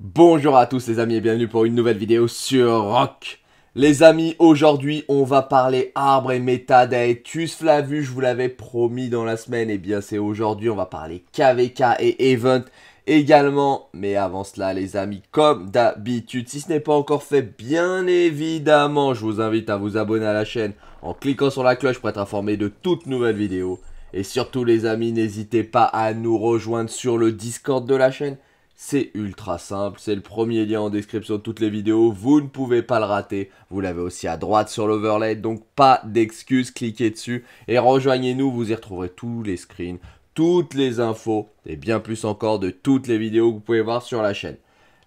Bonjour à tous les amis et bienvenue pour une nouvelle vidéo sur Rock. Les amis, aujourd'hui on va parler arbre et méta d'Aetus Flavu, je vous l'avais promis dans la semaine, et eh bien c'est aujourd'hui, on va parler KVK et Event également. Mais avant cela, les amis, comme d'habitude, si ce n'est pas encore fait, bien évidemment, je vous invite à vous abonner à la chaîne en cliquant sur la cloche pour être informé de toutes nouvelles vidéos. Et surtout, les amis, n'hésitez pas à nous rejoindre sur le Discord de la chaîne. C'est ultra simple, c'est le premier lien en description de toutes les vidéos, vous ne pouvez pas le rater. Vous l'avez aussi à droite sur l'overlay, donc pas d'excuses, cliquez dessus et rejoignez-nous, vous y retrouverez tous les screens, toutes les infos et bien plus encore de toutes les vidéos que vous pouvez voir sur la chaîne.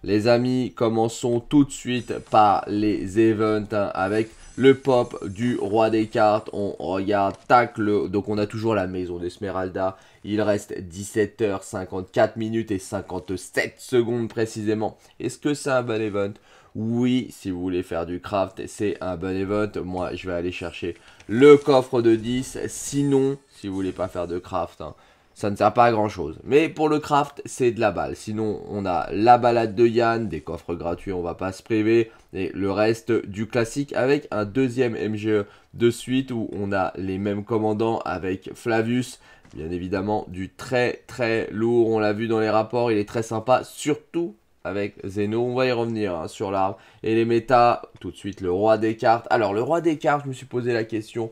Les amis, commençons tout de suite par les events hein. avec le pop du roi des cartes. On regarde, tac, le, donc on a toujours la maison d'Esmeralda. Il reste 17h54 minutes et 57 secondes précisément. Est-ce que c'est un bon event oui, si vous voulez faire du craft, c'est un bon event. Moi, je vais aller chercher le coffre de 10. Sinon, si vous voulez pas faire de craft, hein, ça ne sert pas à grand chose. Mais pour le craft, c'est de la balle. Sinon, on a la balade de Yann, des coffres gratuits, on va pas se priver. Et le reste du classique avec un deuxième MGE de suite où on a les mêmes commandants avec Flavius. Bien évidemment, du très très lourd. On l'a vu dans les rapports, il est très sympa. Surtout avec Zeno. On va y revenir hein, sur l'arbre et les méta. Tout de suite, le roi des cartes. Alors, le roi des cartes, je me suis posé la question.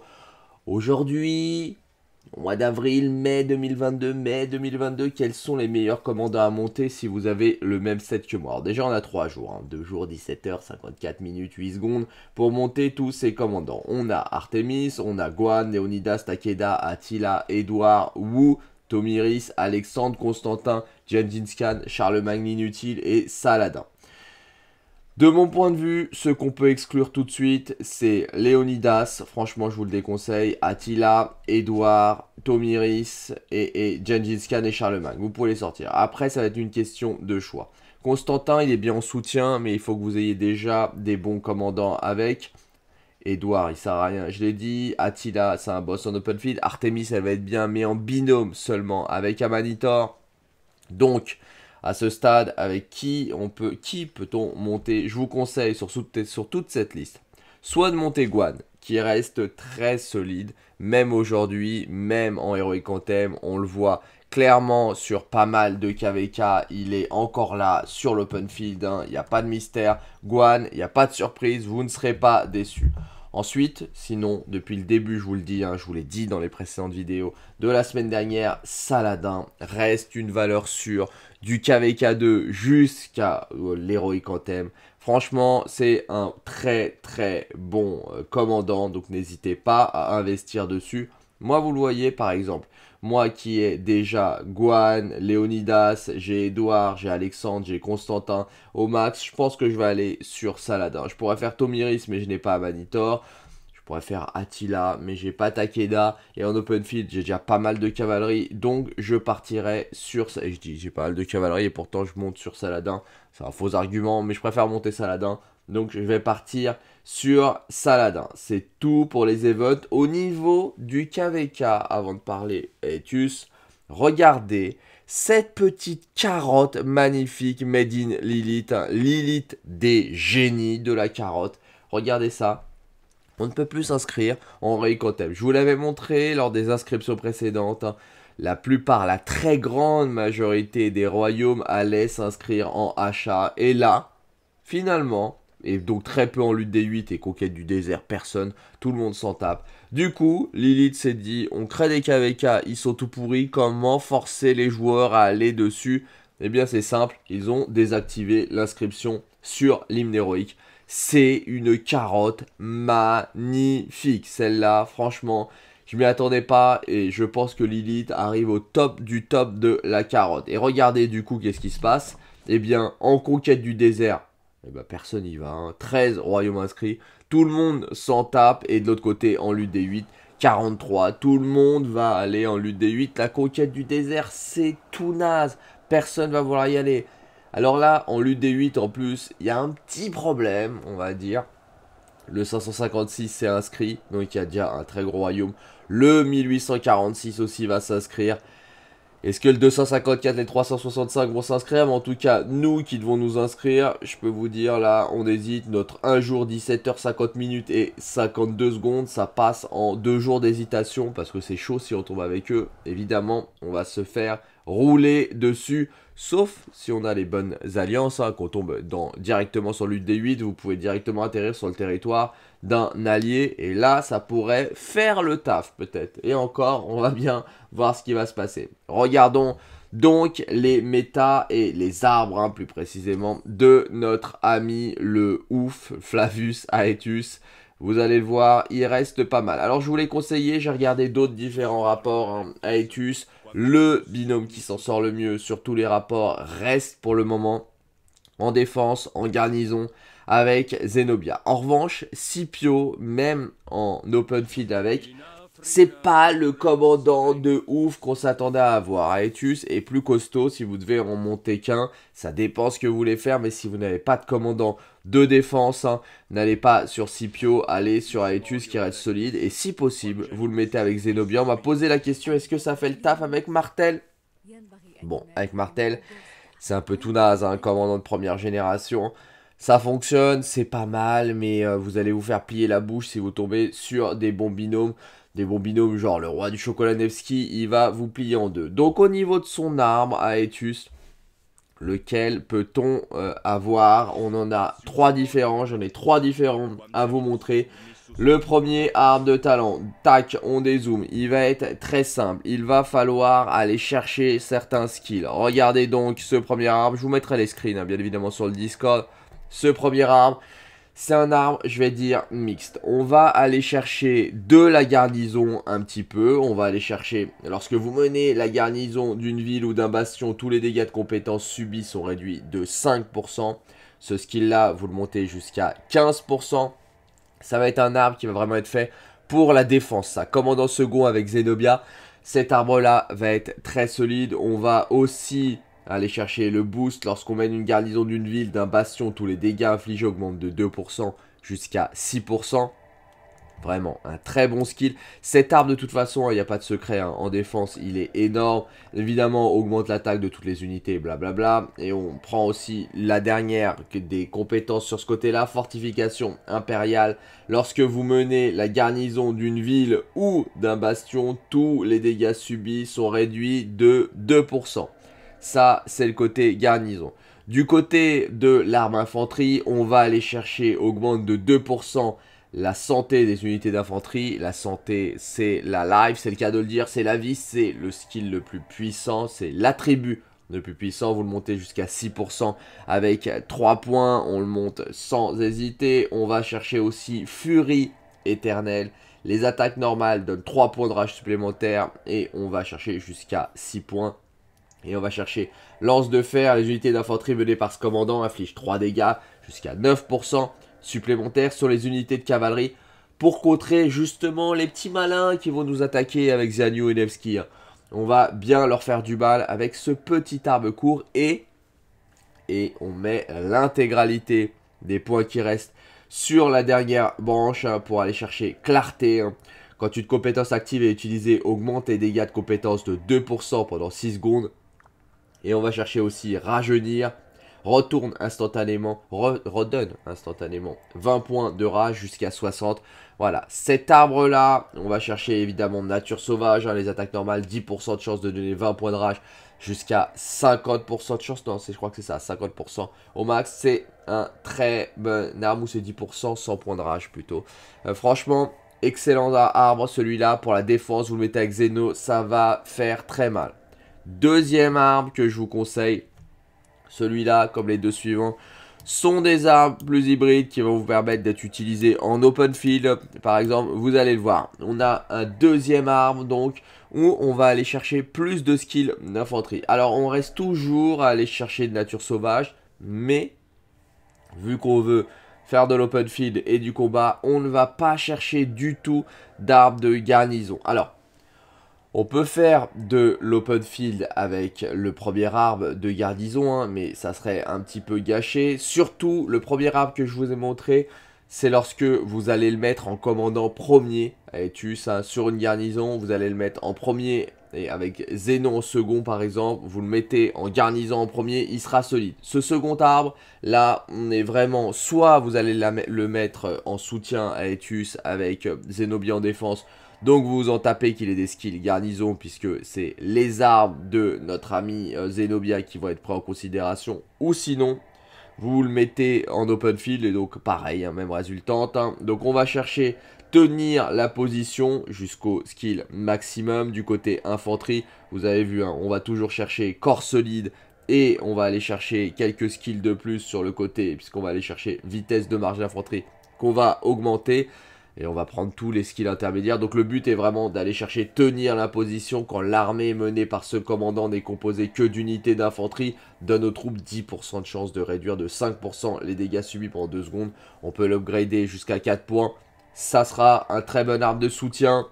Aujourd'hui, mois d'avril, mai 2022, mai 2022, quels sont les meilleurs commandants à monter si vous avez le même set que moi Alors déjà on a 3 jours, 2 hein. jours, 17h, 54 minutes, 8 secondes pour monter tous ces commandants. On a Artemis, on a Guan, Leonidas, Takeda, Attila, Edouard, Wu, Tomiris, Alexandre, Constantin, James Inskan, Charlemagne Inutile et Saladin. De mon point de vue, ce qu'on peut exclure tout de suite, c'est Léonidas, franchement je vous le déconseille, Attila, Édouard, Tomiris et, et et Charlemagne. Vous pouvez les sortir. Après, ça va être une question de choix. Constantin, il est bien en soutien, mais il faut que vous ayez déjà des bons commandants avec. Edouard, il sert à rien, je l'ai dit. Attila, c'est un boss en open field. Artemis, elle va être bien, mais en binôme seulement avec Amanitor. Donc, à ce stade avec qui on peut qui peut-on monter Je vous conseille sur, toute cette liste soit de monter Guan qui reste très solide même aujourd'hui, même en Heroic Anthem, on le voit clairement sur pas mal de KVK, il est encore là sur l'open field, hein, il n'y a pas de mystère, Guan, il n'y a pas de surprise, vous ne serez pas déçus. Ensuite, sinon, depuis le début, je vous le dis, hein, je vous l'ai dit dans les précédentes vidéos de la semaine dernière, Saladin reste une valeur sûre du KVK2 jusqu'à l'Héroïque euh, l'Heroic Anthem. Franchement, c'est un très très bon euh, commandant, donc n'hésitez pas à investir dessus. Moi, vous le voyez, par exemple, moi qui ai déjà Guan, Leonidas, j'ai Edouard, j'ai Alexandre, j'ai Constantin au max, je pense que je vais aller sur Saladin. Je pourrais faire Tomiris, mais je n'ai pas Manitor. Je pourrais faire Attila, mais j'ai pas Takeda. Et en open field, j'ai déjà pas mal de cavalerie. Donc je partirai sur. Et je dis, j'ai pas mal de cavalerie et pourtant je monte sur Saladin. C'est un faux argument, mais je préfère monter Saladin. Donc je vais partir sur Saladin. C'est tout pour les events. Au niveau du KVK, avant de parler Etus, regardez cette petite carotte magnifique made in Lilith. Hein. Lilith des génies de la carotte. Regardez ça. On ne peut plus s'inscrire en Reikotem. Je vous l'avais montré lors des inscriptions précédentes. Hein. La plupart, la très grande majorité des royaumes allaient s'inscrire en achat. Et là, finalement, et donc très peu en lutte des 8 et conquête du désert, personne, tout le monde s'en tape. Du coup, Lilith s'est dit, on crée des KVK, ils sont tout pourris, comment forcer les joueurs à aller dessus Eh bien c'est simple, ils ont désactivé l'inscription sur l'hymne héroïque. C'est une carotte magnifique, celle-là, franchement, je m'y attendais pas et je pense que Lilith arrive au top du top de la carotte. Et regardez du coup qu'est-ce qui se passe Eh bien, en conquête du désert, et eh ben, personne n'y va. 13 hein. royaumes inscrits, tout le monde s'en tape, et de l'autre côté, en lutte des 8, 43, tout le monde va aller en lutte des 8. La conquête du désert, c'est tout naze, personne va vouloir y aller. Alors là, en lutte des 8 en plus, il y a un petit problème, on va dire. Le 556 s'est inscrit, donc il y a déjà un très gros royaume. Le 1846 aussi va s'inscrire. Est-ce que le 254 et le 365 vont s'inscrire en tout cas, nous qui devons nous inscrire, je peux vous dire là, on hésite. Notre 1 jour 17h50 minutes et 52 secondes, ça passe en 2 jours d'hésitation parce que c'est chaud si on tombe avec eux. Évidemment, on va se faire rouler dessus. Sauf si on a les bonnes alliances, hein, qu'on tombe dans, directement sur lud 8, vous pouvez directement atterrir sur le territoire d'un allié. Et là, ça pourrait faire le taf peut-être. Et encore, on va bien voir ce qui va se passer. Regardons donc les métas et les arbres hein, plus précisément de notre ami le ouf Flavius Aetus vous allez le voir, il reste pas mal. Alors je vous l'ai conseillé, j'ai regardé d'autres différents rapports Aetus, hein, Le binôme qui s'en sort le mieux sur tous les rapports reste pour le moment en défense, en garnison avec Zenobia. En revanche, Scipio, même en open field avec, c'est pas le commandant de ouf qu'on s'attendait à avoir. Aetus est plus costaud si vous devez en monter qu'un. Ça dépend ce que vous voulez faire, mais si vous n'avez pas de commandant de défense. Hein. N'allez pas sur Scipio, allez sur Aetus qui reste solide. Et si possible, vous le mettez avec Zenobia. On m'a posé la question, est-ce que ça fait le taf avec Martel Bon, avec Martel, c'est un peu tout naze, un commandant de première génération. Ça fonctionne, c'est pas mal, mais euh, vous allez vous faire plier la bouche si vous tombez sur des bons binômes. Des bons binômes genre le roi du chocolat Nevsky, il va vous plier en deux. Donc au niveau de son arme, Aetus, Lequel peut-on euh, avoir On en a trois différents. J'en ai trois différents à vous montrer. Le premier arbre de talent, tac, on dézoome. Il va être très simple. Il va falloir aller chercher certains skills. Regardez donc ce premier arbre. Je vous mettrai les screens, hein, bien évidemment, sur le Discord. Ce premier arbre, c'est un arbre, je vais dire, mixte. On va aller chercher de la garnison un petit peu. On va aller chercher, lorsque vous menez la garnison d'une ville ou d'un bastion, tous les dégâts de compétences subis sont réduits de 5%. Ce skill-là, vous le montez jusqu'à 15%. Ça va être un arbre qui va vraiment être fait pour la défense. Ça, commandant second avec Zenobia, cet arbre-là va être très solide. On va aussi Aller chercher le boost lorsqu'on mène une garnison d'une ville, d'un bastion, tous les dégâts infligés augmentent de 2% jusqu'à 6%. Vraiment, un très bon skill. Cette arme, de toute façon, il hein, n'y a pas de secret. Hein. En défense, il est énorme. Évidemment, augmente l'attaque de toutes les unités, blablabla. Et on prend aussi la dernière des compétences sur ce côté-là. Fortification impériale. Lorsque vous menez la garnison d'une ville ou d'un bastion, tous les dégâts subis sont réduits de 2%. Ça, c'est le côté garnison. Du côté de l'arme infanterie, on va aller chercher, augmente de 2% la santé des unités d'infanterie. La santé, c'est la life, c'est le cas de le dire, c'est la vie, c'est le skill le plus puissant, c'est l'attribut le plus puissant. Vous le montez jusqu'à 6% avec 3 points, on le monte sans hésiter. On va chercher aussi Fury éternelle. Les attaques normales donnent 3 points de rage supplémentaires et on va chercher jusqu'à 6 points et on va chercher lance de fer, les unités d'infanterie menées par ce commandant infligent 3 dégâts jusqu'à 9% supplémentaires sur les unités de cavalerie pour contrer justement les petits malins qui vont nous attaquer avec Zanyu et Nevsky. Hein. On va bien leur faire du mal avec ce petit arbre court et, et on met l'intégralité des points qui restent sur la dernière branche hein, pour aller chercher clarté. Hein. Quand une compétence active est utilisée, augmente tes dégâts de compétence de 2% pendant 6 secondes et on va chercher aussi rajeunir. Retourne instantanément, redonne instantanément 20 points de rage jusqu'à 60. Voilà, cet arbre là, on va chercher évidemment nature sauvage, hein, les attaques normales, 10% de chance de donner 20 points de rage jusqu'à 50% de chance. Non, je crois que c'est ça, 50% au max. C'est un très bon arbre ou c'est 10% sans points de rage plutôt. Euh, franchement, excellent arbre celui-là pour la défense. Vous le mettez avec Zeno, ça va faire très mal. Deuxième arbre que je vous conseille, celui-là comme les deux suivants, sont des arbres plus hybrides qui vont vous permettre d'être utilisés en open field. Par exemple, vous allez le voir, on a un deuxième arbre donc où on va aller chercher plus de skills d'infanterie. Alors on reste toujours à aller chercher de nature sauvage, mais vu qu'on veut faire de l'open field et du combat, on ne va pas chercher du tout d'arbres de garnison. Alors on peut faire de l'open field avec le premier arbre de garnison, hein, mais ça serait un petit peu gâché. Surtout, le premier arbre que je vous ai montré, c'est lorsque vous allez le mettre en commandant premier. à tu sur une garnison, vous allez le mettre en premier et avec Zeno en second par exemple, vous le mettez en garnison en premier, il sera solide. Ce second arbre, là, on est vraiment, soit vous allez le mettre en soutien à Etus avec Zenobia en défense, donc vous vous en tapez qu'il ait des skills garnison puisque c'est les armes de notre ami euh, Zenobia qui vont être pris en considération. Ou sinon, vous le mettez en open field et donc pareil, hein, même résultante. Hein. Donc on va chercher tenir la position jusqu'au skill maximum. Du côté infanterie, vous avez vu, hein, on va toujours chercher corps solide et on va aller chercher quelques skills de plus sur le côté puisqu'on va aller chercher vitesse de marge d'infanterie qu'on va augmenter. Et on va prendre tous les skills intermédiaires. Donc le but est vraiment d'aller chercher tenir la position quand l'armée menée par ce commandant n'est composée que d'unités d'infanterie. Donne aux troupes 10% de chance de réduire de 5% les dégâts subis pendant 2 secondes. On peut l'upgrader jusqu'à 4 points. Ça sera un très bon arme de soutien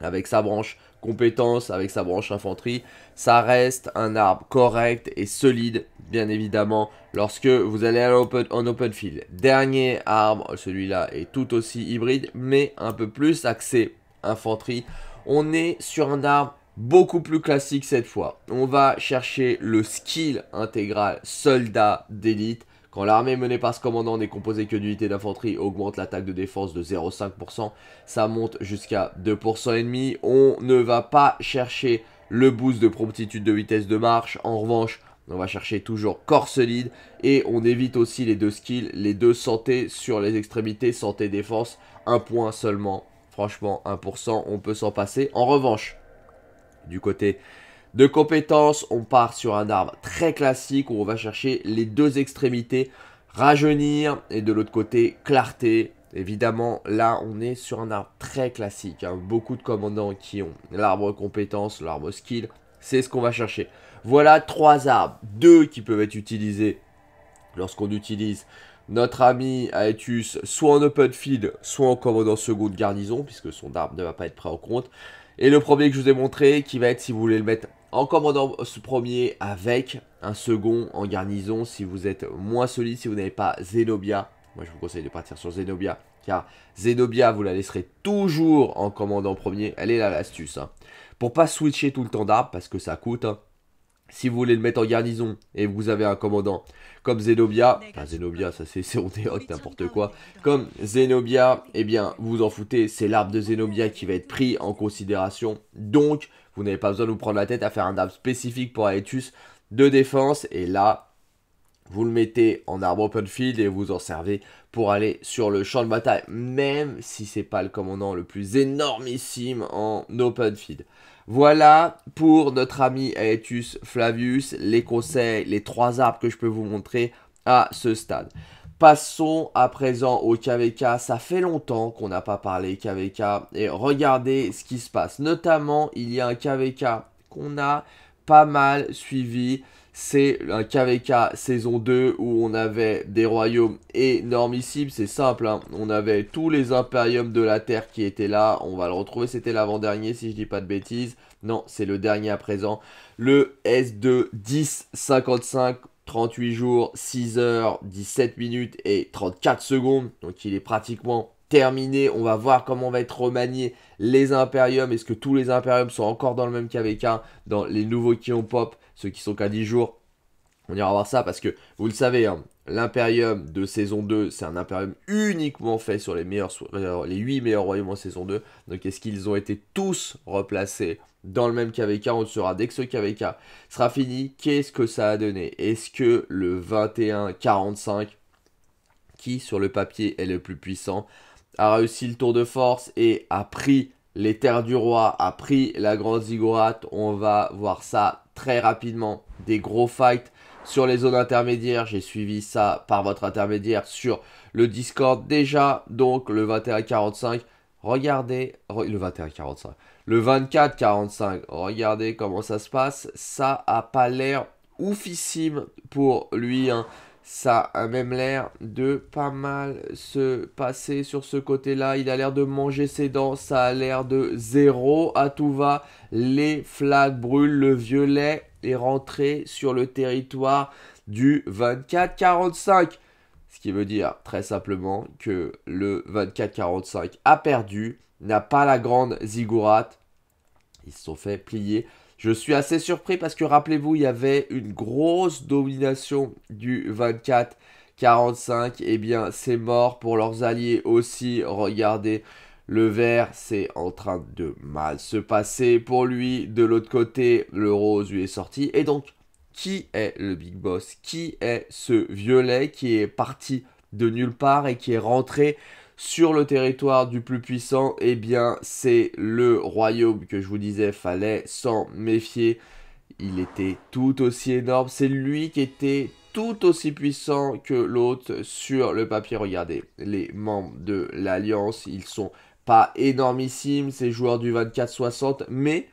avec sa branche Compétences avec sa branche infanterie, ça reste un arbre correct et solide, bien évidemment, lorsque vous allez en open field. Dernier arbre, celui-là est tout aussi hybride, mais un peu plus axé infanterie. On est sur un arbre beaucoup plus classique cette fois. On va chercher le skill intégral soldat d'élite quand l'armée menée par ce commandant n'est composée que d'unités d'infanterie, augmente l'attaque de défense de 0,5%. Ça monte jusqu'à 2% et On ne va pas chercher le boost de promptitude de vitesse de marche. En revanche, on va chercher toujours corps solide et on évite aussi les deux skills, les deux santé sur les extrémités, santé défense, un point seulement. Franchement, 1%, on peut s'en passer. En revanche, du côté de compétences, on part sur un arbre très classique où on va chercher les deux extrémités, rajeunir et de l'autre côté clarté. Évidemment, là, on est sur un arbre très classique. Hein. Beaucoup de commandants qui ont l'arbre compétence, l'arbre skill, c'est ce qu'on va chercher. Voilà trois arbres, deux qui peuvent être utilisés lorsqu'on utilise notre ami Aetus soit en open field, soit en commandant seconde garnison, puisque son arbre ne va pas être pris en compte. Et le premier que je vous ai montré, qui va être, si vous voulez le mettre en commandant ce premier avec un second en garnison si vous êtes moins solide, si vous n'avez pas Zenobia. Moi, je vous conseille de partir sur Zenobia, car Zenobia, vous la laisserez toujours en commandant premier. Elle est là l'astuce. Hein. Pour pas switcher tout le temps d'arbre, parce que ça coûte. Hein, si vous voulez le mettre en garnison et vous avez un commandant comme Zenobia, enfin Zenobia, ça c'est on n'importe quoi. Comme Zenobia, eh bien vous vous en foutez, c'est l'arbre de Zenobia qui va être pris en considération. Donc vous n'avez pas besoin de vous prendre la tête à faire un arbre spécifique pour Aetus de défense. Et là, vous le mettez en arbre open field et vous en servez pour aller sur le champ de bataille, même si c'est pas le commandant le plus énormissime en open field. Voilà pour notre ami Aetus Flavius, les conseils, les trois arbres que je peux vous montrer à ce stade. Passons à présent au KVK. Ça fait longtemps qu'on n'a pas parlé KVK. Et regardez ce qui se passe. Notamment, il y a un KVK qu'on a pas mal suivi. C'est un KVK saison 2 où on avait des royaumes énormissimes. C'est simple, hein. on avait tous les impériums de la Terre qui étaient là. On va le retrouver, c'était l'avant-dernier si je dis pas de bêtises. Non, c'est le dernier à présent. Le S2 1055 38 jours, 6 heures, 17 minutes et 34 secondes. Donc il est pratiquement terminé. On va voir comment on va être remanié les Imperiums. Est-ce que tous les Imperiums sont encore dans le même KVK Dans les nouveaux qui ont pop, ceux qui sont qu'à 10 jours. On ira voir ça parce que vous le savez, hein, L'Imperium de saison 2, c'est un Imperium uniquement fait sur les, meilleurs, les 8 meilleurs royaumes en saison 2. Donc est-ce qu'ils ont été tous replacés dans le même KVK On le saura dès que ce KVK sera fini. Qu'est-ce que ça a donné Est-ce que le 21-45, qui sur le papier est le plus puissant, a réussi le tour de force et a pris les terres du roi, a pris la grande ziggurat On va voir ça très rapidement. Des gros fights sur les zones intermédiaires. J'ai suivi ça par votre intermédiaire sur le Discord déjà. Donc le 21-45, regardez. Le 21-45. Le 24-45, regardez comment ça se passe. Ça a pas l'air oufissime pour lui. Hein. Ça a même l'air de pas mal se passer sur ce côté-là. Il a l'air de manger ses dents. Ça a l'air de zéro à tout va. Les flags brûlent. Le violet est rentré sur le territoire du 24-45. Ce qui veut dire très simplement que le 24-45 a perdu, n'a pas la grande zigourate. Ils se sont fait plier. Je suis assez surpris parce que rappelez-vous, il y avait une grosse domination du 24-45. Eh bien, c'est mort pour leurs alliés aussi. Regardez le vert, c'est en train de mal se passer pour lui. De l'autre côté, le rose lui est sorti. Et donc, qui est le big boss Qui est ce violet qui est parti de nulle part et qui est rentré sur le territoire du plus puissant Eh bien, c'est le royaume que je vous disais, fallait s'en méfier. Il était tout aussi énorme. C'est lui qui était tout aussi puissant que l'autre sur le papier. Regardez, les membres de l'Alliance, ils sont pas énormissime, ces joueurs du 24-60, mais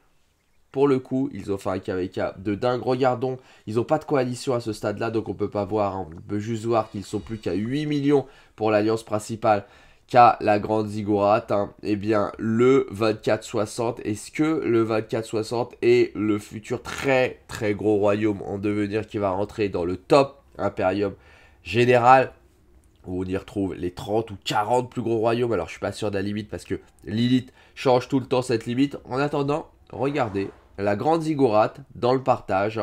pour le coup, ils ont fait un KVK de dingue. Regardons, ils n'ont pas de coalition à ce stade-là, donc on peut pas voir. Hein. On peut juste voir qu'ils sont plus qu'à 8 millions pour l'alliance principale qu'à la grande Ziggurat. Hein. Eh bien, le 24-60, est-ce que le 24-60 est le futur très très gros royaume en devenir qui va rentrer dans le top impérium général où on y retrouve les 30 ou 40 plus gros royaumes. Alors, je suis pas sûr de la limite parce que Lilith change tout le temps cette limite. En attendant, regardez, la grande Zigorate dans le partage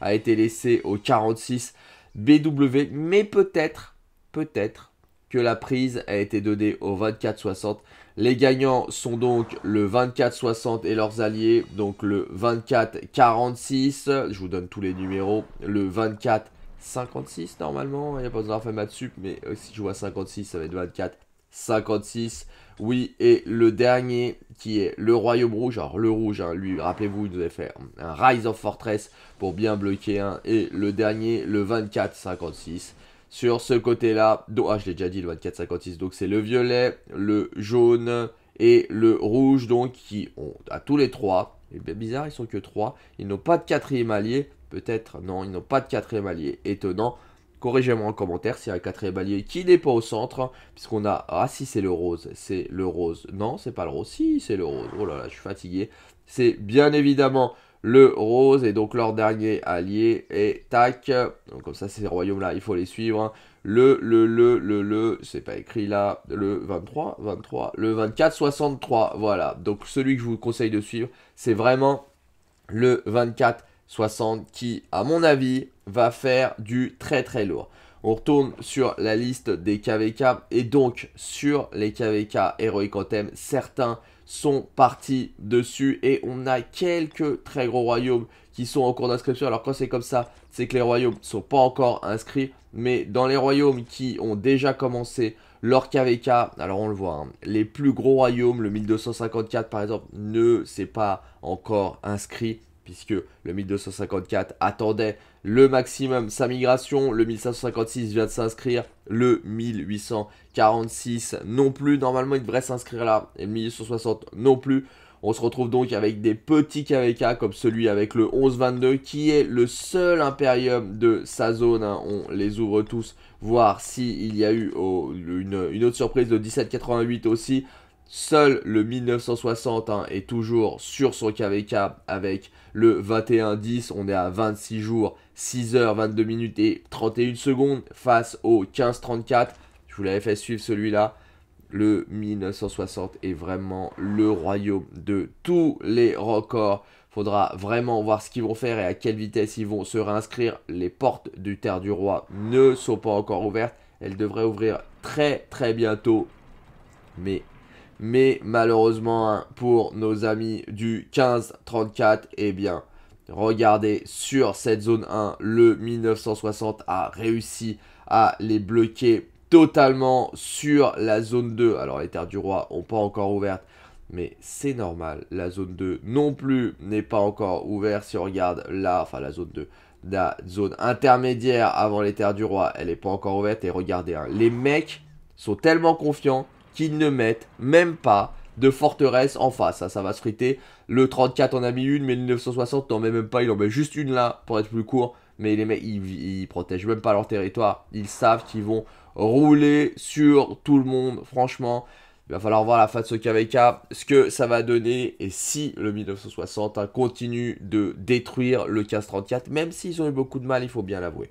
a été laissée au 46 BW, mais peut-être, peut-être que la prise a été donnée au 2460. Les gagnants sont donc le 24-60 et leurs alliés, donc le 24-46, je vous donne tous les numéros, le 24 56 normalement, il n'y a pas besoin de faire ma dessus, mais euh, si je vois 56, ça va être 24. 56, oui, et le dernier qui est le Royaume Rouge, alors le rouge, hein, lui, rappelez-vous, il devait faire un Rise of Fortress pour bien bloquer un, et le dernier, le 24, 56. Sur ce côté-là, ah, je l'ai déjà dit, le 24, 56, donc c'est le violet, le jaune et le rouge, donc qui ont à tous les trois, et bien bizarre, ils sont que trois, ils n'ont pas de quatrième allié, Peut-être, non, ils n'ont pas de quatrième allié. Étonnant. Corrigez-moi en commentaire s'il y a un quatrième allié qui n'est pas au centre. Puisqu'on a... Ah si, c'est le rose. C'est le rose. Non, c'est pas le rose. Si, c'est le rose. Oh là là, je suis fatigué. C'est bien évidemment le rose. Et donc leur dernier allié est tac. Donc comme ça, ces royaumes-là, il faut les suivre. Le, le, le, le, le, c'est pas écrit là. Le 23, 23, le 24, 63. Voilà. Donc celui que je vous conseille de suivre, c'est vraiment le 24 60 qui, à mon avis, va faire du très très lourd. On retourne sur la liste des KVK et donc sur les KVK Heroic Anthem, certains sont partis dessus et on a quelques très gros royaumes qui sont en cours d'inscription. Alors quand c'est comme ça, c'est que les royaumes ne sont pas encore inscrits, mais dans les royaumes qui ont déjà commencé leur KVK, alors on le voit, hein, les plus gros royaumes, le 1254 par exemple, ne s'est pas encore inscrit puisque le 1254 attendait le maximum sa migration, le 1556 vient de s'inscrire, le 1846 non plus, normalement il devrait s'inscrire là, et le 1860 non plus. On se retrouve donc avec des petits KVK comme celui avec le 1122 qui est le seul Imperium de sa zone. Hein. On les ouvre tous, voir s'il y a eu oh, une, une, autre surprise de 1788 aussi. Seul le 1960 hein, est toujours sur son KVK avec le 21-10. On est à 26 jours, 6 heures, 22 minutes et 31 secondes face au 15-34. Je vous l'avais fait suivre celui-là. Le 1960 est vraiment le royaume de tous les records. Faudra vraiment voir ce qu'ils vont faire et à quelle vitesse ils vont se réinscrire. Les portes du Terre du Roi ne sont pas encore ouvertes. Elles devraient ouvrir très très bientôt. Mais mais malheureusement, hein, pour nos amis du 15-34, eh bien, regardez, sur cette zone 1, le 1960 a réussi à les bloquer totalement sur la zone 2. Alors, les terres du roi n'ont pas encore ouvert. mais c'est normal. La zone 2 non plus n'est pas encore ouverte. Si on regarde là, enfin la zone 2, la zone intermédiaire avant les terres du roi, elle n'est pas encore ouverte. Et regardez, hein, les mecs sont tellement confiants qu'ils ne mettent même pas de forteresse en face. Ça, va se friter. Le 34 en a mis une, mais le 1960 n'en met même pas. Il en met juste une là pour être plus court. Mais les mecs, ils, protègent même pas leur territoire. Ils savent qu'ils vont rouler sur tout le monde. Franchement, il va falloir voir la fin de ce KVK, ce que ça va donner et si le 1960 hein, continue de détruire le 34, même s'ils ont eu beaucoup de mal, il faut bien l'avouer.